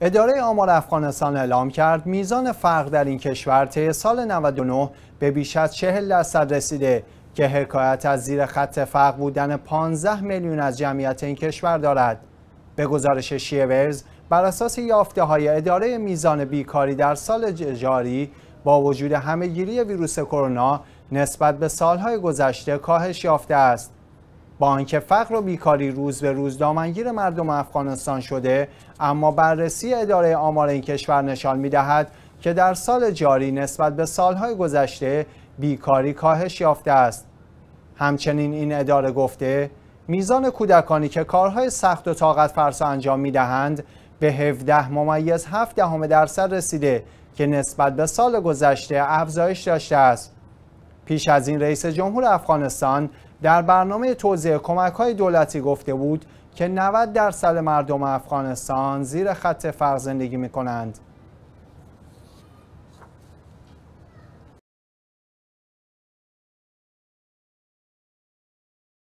اداره آمار افغانستان اعلام کرد میزان فرق در این کشور طی سال 99 به بیش از 40 درصد رسیده که حکایت از زیر خط فقر بودن 15 میلیون از جمعیت این کشور دارد. به گزارش شیورز بر اساس یافته های اداره میزان بیکاری در سال جاری با وجود گیری ویروس کرونا نسبت به سالهای گذشته کاهش یافته است. بانک فقر و بیکاری روز به روز دامنگیر مردم افغانستان شده اما بررسی اداره آمار این کشور نشان می دهد که در سال جاری نسبت به سالهای گذشته بیکاری کاهش یافته است همچنین این اداره گفته میزان کودکانی که کارهای سخت و طاقت فرسا انجام می دهند به 17 ممیز 7 دهم درصد رسیده که نسبت به سال گذشته افزایش داشته است پیش از این رئیس جمهور افغانستان در برنامه توضیح کمک های دولتی گفته بود که 90 درصد مردم افغانستان زیر خط فقر زندگی می کنند.